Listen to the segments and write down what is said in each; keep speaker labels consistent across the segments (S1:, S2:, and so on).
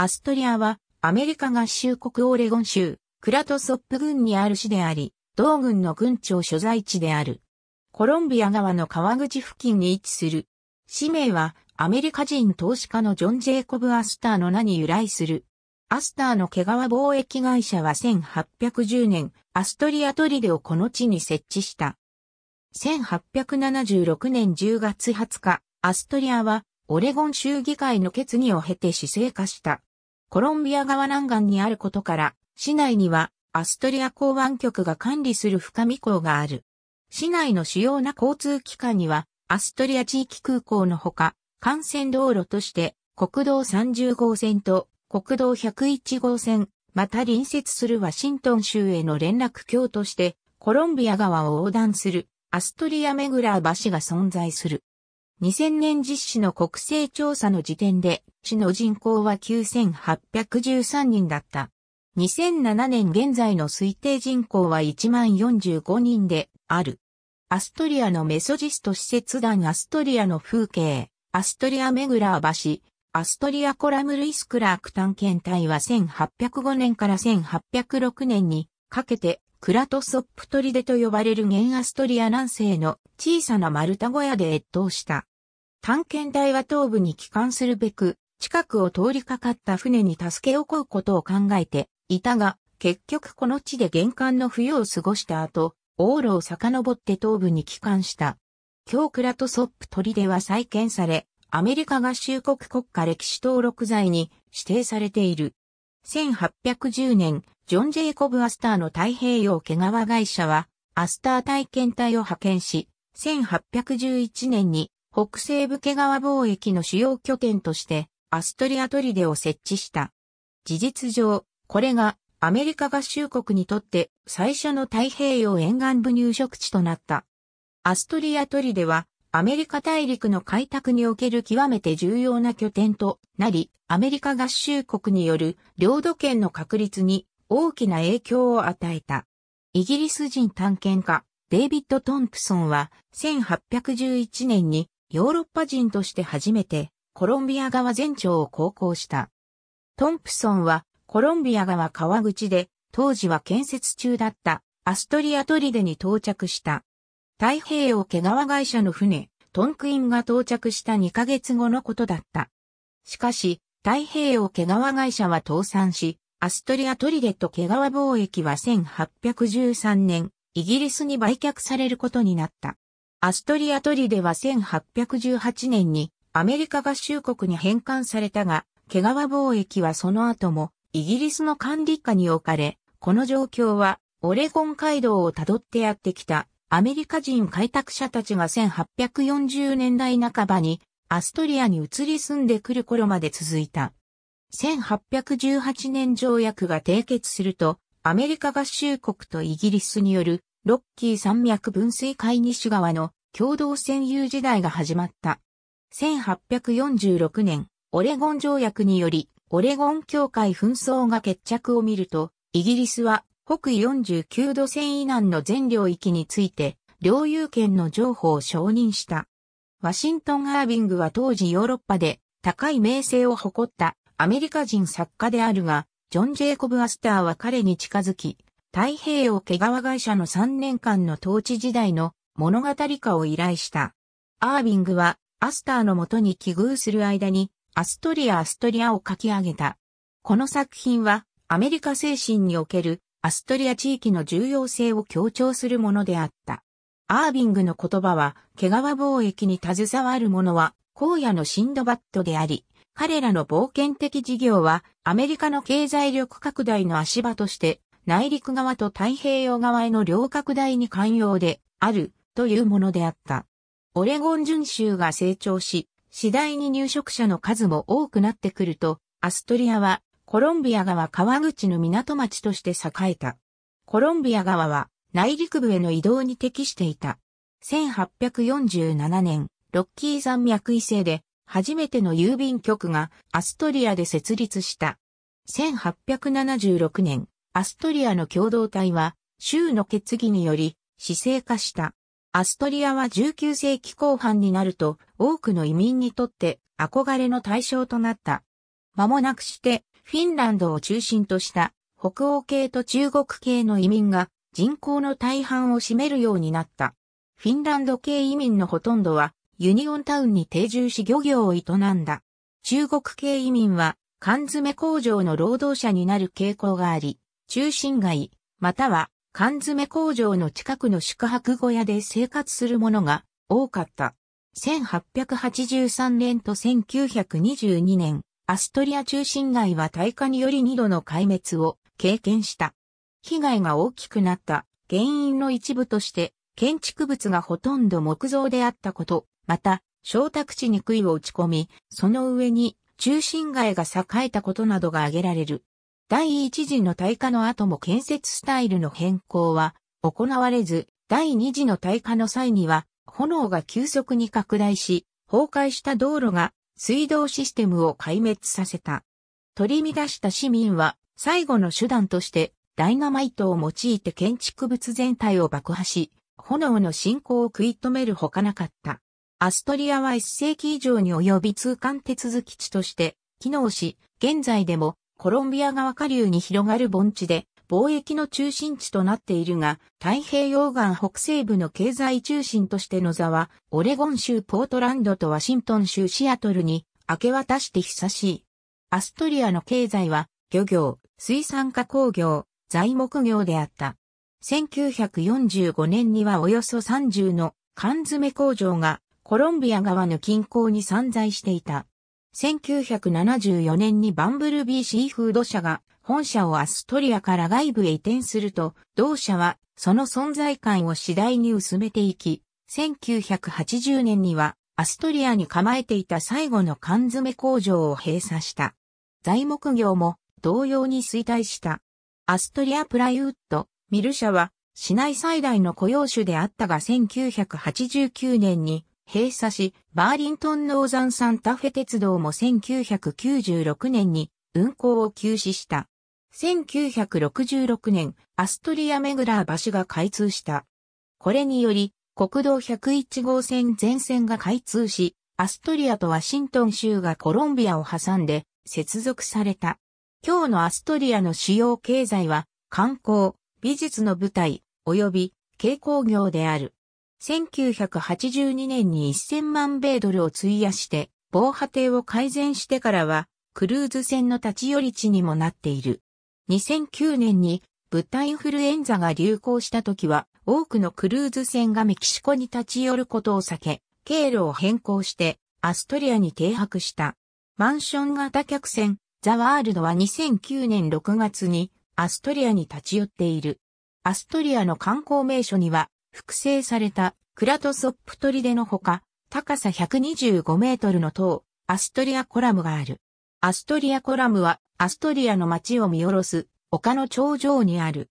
S1: アストリアは、アメリカ合衆国オレゴン州、クラトソップ郡にある市であり、同郡の郡庁所在地である。コロンビア川の川口付近に位置する。市名は、アメリカ人投資家のジョン・ジェイコブ・アスターの名に由来する。アスターの毛皮貿易会社は1810年、アストリアトリデをこの地に設置した。1876年10月20日、アストリアは、オレゴン州議会の決議を経て市政化した。コロンビア川南岸にあることから、市内にはアストリア港湾局が管理する深見港がある。市内の主要な交通機関には、アストリア地域空港のほか、幹線道路として、国道30号線と国道101号線、また隣接するワシントン州への連絡橋として、コロンビア川を横断するアストリア・メグラー橋が存在する。2000年実施の国勢調査の時点で、市の人口は9813人だった。2007年現在の推定人口は145人である。アストリアのメソジスト施設団アストリアの風景、アストリアメグラー橋、アストリアコラムルイスクラーク探検隊は1805年から1806年にかけてクラトソップトリデと呼ばれる原アストリア南西の小さな丸太小屋で越冬した。探検隊は東部に帰還するべく、近くを通りかかった船に助けを請うことを考えていたが、結局この地で玄関の冬を過ごした後、往路を遡って東部に帰還した。今日クラトソップトリデは再建され、アメリカ合衆国国家歴史登録財に指定されている。1810年、ジョン・ジェイコブ・アスターの太平洋毛皮会社は、アスター体験隊を派遣し、1811年に北西部毛皮貿易の主要拠点として、アストリアトリデを設置した。事実上、これがアメリカ合衆国にとって最初の太平洋沿岸部入植地となった。アストリアトリデはアメリカ大陸の開拓における極めて重要な拠点となり、アメリカ合衆国による領土権の確立に大きな影響を与えた。イギリス人探検家、デイビッド・トンプソンは1811年にヨーロッパ人として初めてコロンビア川全長を航行した。トンプソンはコロンビア川川口で当時は建設中だったアストリアトリデに到着した。太平洋毛川会社の船、トンクインが到着した2ヶ月後のことだった。しかし、太平洋毛川会社は倒産し、アストリアトリデと毛川貿易は1813年、イギリスに売却されることになった。アストリアトリデは1818年にアメリカ合衆国に返還されたが、毛川貿易はその後もイギリスの管理下に置かれ、この状況はオレゴン街道をたどってやってきたアメリカ人開拓者たちが1840年代半ばにアストリアに移り住んでくる頃まで続いた。1818年条約が締結すると、アメリカ合衆国とイギリスによるロッキー山脈分水海西側の共同占有時代が始まった。1846年、オレゴン条約により、オレゴン協会紛争が決着を見ると、イギリスは北緯49度線以南の全領域について、領有権の譲歩を承認した。ワシントン・アービングは当時ヨーロッパで高い名声を誇ったアメリカ人作家であるが、ジョン・ジェイコブ・アスターは彼に近づき、太平洋毛皮会社の3年間の統治時代の物語化を依頼した。アービングはアスターのもとに寄遇する間に、アストリア・アストリアを書き上げた。この作品はアメリカ精神におけるアストリア地域の重要性を強調するものであった。アービングの言葉は、毛皮貿易に携わる者は、荒野のシンドバットであり、彼らの冒険的事業は、アメリカの経済力拡大の足場として、内陸側と太平洋側への両拡大に寛容であるというものであった。オレゴン巡州が成長し、次第に入植者の数も多くなってくると、アストリアはコロンビア川川口の港町として栄えた。コロンビア川は内陸部への移動に適していた。1847年、ロッキー山脈異性で初めての郵便局がアストリアで設立した。1876年、アストリアの共同体は州の決議により市政化した。アストリアは19世紀後半になると多くの移民にとって憧れの対象となった。間もなくしてフィンランドを中心とした北欧系と中国系の移民が人口の大半を占めるようになった。フィンランド系移民のほとんどはユニオンタウンに定住し漁業を営んだ。中国系移民は缶詰工場の労働者になる傾向があり、中心街、または缶詰工場の近くの宿泊小屋で生活する者が多かった。1883年と1922年、アストリア中心街は大火により二度の壊滅を経験した。被害が大きくなった原因の一部として、建築物がほとんど木造であったこと、また、小宅地に杭を打ち込み、その上に中心街が栄えたことなどが挙げられる。第一次の大火の後も建設スタイルの変更は行われず、第二次の大火の際には、炎が急速に拡大し、崩壊した道路が水道システムを壊滅させた。取り乱した市民は最後の手段としてダイナマイトを用いて建築物全体を爆破し、炎の進行を食い止めるほかなかった。アストリアは1世紀以上に及び通関手続き地として機能し、現在でもコロンビア川下流に広がる盆地で貿易の中心地となっているが、太平洋岸北西部の経済中心としての座は、オレゴン州ポートランドとワシントン州シアトルに明け渡して久しい。アストリアの経済は、漁業、水産加工業、材木業であった。1945年にはおよそ30の缶詰工場がコロンビア側の近郊に散在していた。1974年にバンブルビーシーフード社が本社をアストリアから外部へ移転すると、同社はその存在感を次第に薄めていき、1980年にはアストリアに構えていた最後の缶詰工場を閉鎖した。材木業も同様に衰退した。アストリアプライウッド、ミル社は市内最大の雇用種であったが1989年に閉鎖し、バーリントンノーザンサンタフェ鉄道も1996年に運行を休止した。1966年、アストリア・メグラー橋が開通した。これにより、国道101号線全線が開通し、アストリアとワシントン州がコロンビアを挟んで接続された。今日のアストリアの主要経済は観光、美術の舞台、及び軽工業である。1982年に1000万米ドルを費やして、防波堤を改善してからは、クルーズ船の立ち寄り地にもなっている。2009年に体インフルエンザが流行した時は多くのクルーズ船がメキシコに立ち寄ることを避け、経路を変更してアストリアに停泊した。マンション型客船ザワールドは2009年6月にアストリアに立ち寄っている。アストリアの観光名所には複製されたクラトソップトリデのほか高さ125メートルの塔アストリアコラムがある。アストリアコラムはアストリアの街を見下ろす丘の頂上にある。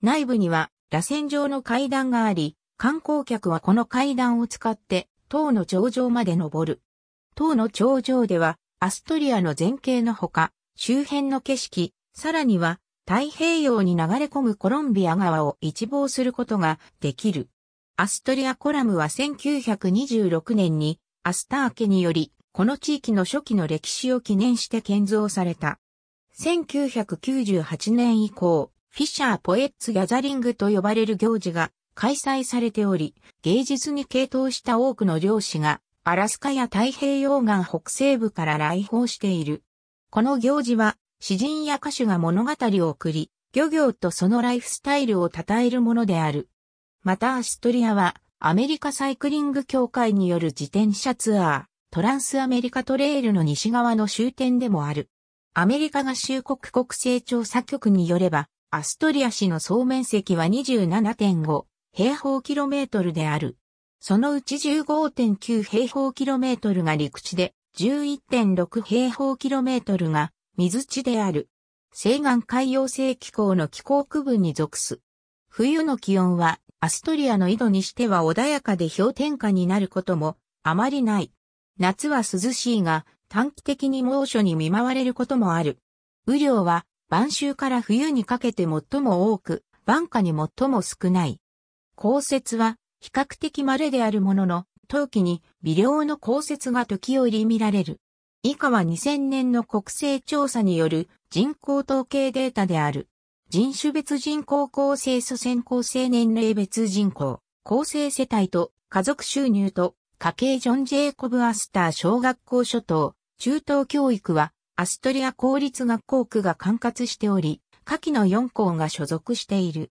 S1: 内部には螺旋状の階段があり、観光客はこの階段を使って塔の頂上まで登る。塔の頂上ではアストリアの前景のほか、周辺の景色、さらには太平洋に流れ込むコロンビア川を一望することができる。アストリアコラムは1926年にアスター家により、この地域の初期の歴史を記念して建造された。1998年以降、フィッシャー・ポエッツ・ギャザリングと呼ばれる行事が開催されており、芸術に傾倒した多くの漁師が、アラスカや太平洋岸北西部から来訪している。この行事は、詩人や歌手が物語を送り、漁業とそのライフスタイルを称えるものである。またアストリアは、アメリカサイクリング協会による自転車ツアー、トランスアメリカトレイルの西側の終点でもある。アメリカ合衆国国勢調査局によれば、アストリア市の総面積は27.5平方キロメートルである。そのうち15.9平方キロメートルが陸地で、11.6平方キロメートルが水地である。西岸海洋性気候の気候区分に属す。冬の気温はアストリアの井戸にしては穏やかで氷点下になることもあまりない。夏は涼しいが、短期的に猛暑に見舞われることもある。雨量は晩秋から冬にかけて最も多く、晩夏に最も少ない。降雪は比較的稀であるものの、冬季に微量の降雪が時折見られる。以下は2000年の国勢調査による人口統計データである。人種別人口構成祖先構成年齢別人口、構成世帯と家族収入と家系ジョン・ジェイコブ・アスター小学校諸島、中等教育は、アストリア公立学校区が管轄しており、下記の4校が所属している。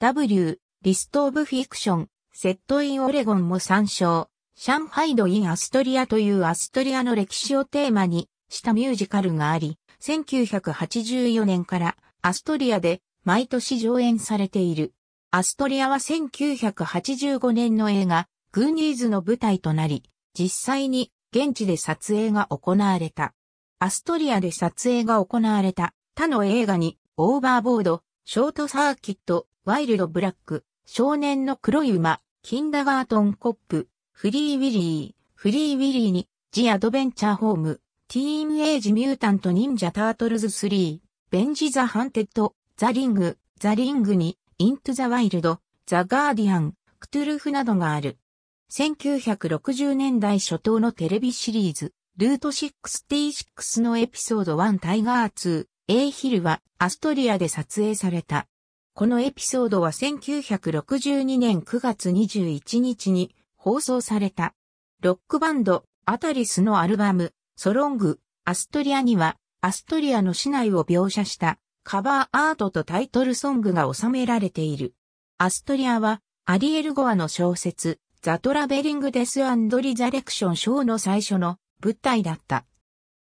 S1: W、リスト・オブ・フィクション、セット・イン・オレゴンも参照、シャンハイド・イン・アストリアというアストリアの歴史をテーマにしたミュージカルがあり、1984年からアストリアで毎年上演されている。アストリアは1985年の映画、グーニーズの舞台となり、実際に現地で撮影が行われた。アストリアで撮影が行われた他の映画に、オーバーボード、ショートサーキット、ワイルドブラック、少年の黒い馬、キンダガートンコップ、フリーウィリー、フリーウィリーに、ジ・アドベンチャーホーム、ティーンエイジ・ミュータント・忍者・タートルズ3、ベンジ・ザ・ハンテッド、ザ・リング、ザ・リングに、イントゥ・ザ・ワイルド、ザ・ガーディアン、クトゥルフなどがある。1960年代初頭のテレビシリーズ、ルート66のエピソード1タイガー2、A ヒルはアストリアで撮影された。このエピソードは1962年9月21日に放送された。ロックバンド、アタリスのアルバム、ソロング、アストリアには、アストリアの市内を描写したカバーアートとタイトルソングが収められている。アストリアは、アリエル・ゴアの小説、ザ・トラベリング・デス・アンド・リザレクション・ショーの最初の舞台だった。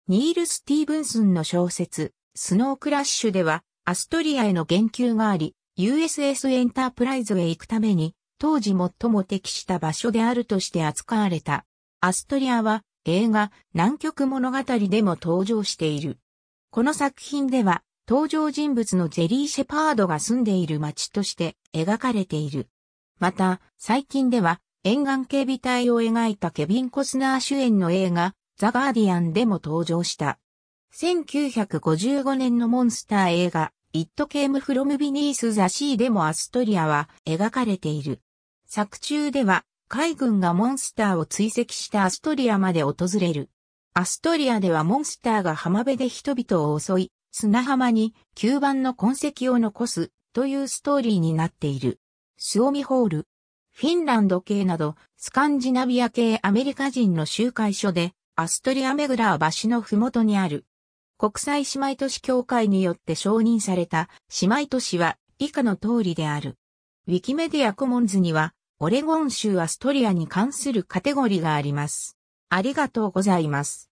S1: ニール・スティーブンスンの小説、スノークラッシュでは、アストリアへの言及があり、USS エンタープライズへ行くために、当時最も適した場所であるとして扱われた。アストリアは映画南極物語でも登場している。この作品では登場人物のゼリー・シェパードが住んでいる町として描かれている。また最近では沿岸警備隊を描いたケビン・コスナー主演の映画、ザ・ガーディアンでも登場した。1955年のモンスター映画、イット・ケーム・フロム・ビニース・ザ・シーでもアストリアは描かれている。作中では、海軍がモンスターを追跡したアストリアまで訪れる。アストリアではモンスターが浜辺で人々を襲い、砂浜に吸盤の痕跡を残すというストーリーになっている。スオミホール、フィンランド系など、スカンジナビア系アメリカ人の集会所で、アストリア・メグラー橋のふもとにある。国際姉妹都市協会によって承認された姉妹都市は以下の通りである。ウィキメディアコモンズには、オレゴン州アストリアに関するカテゴリーがあります。ありがとうございます。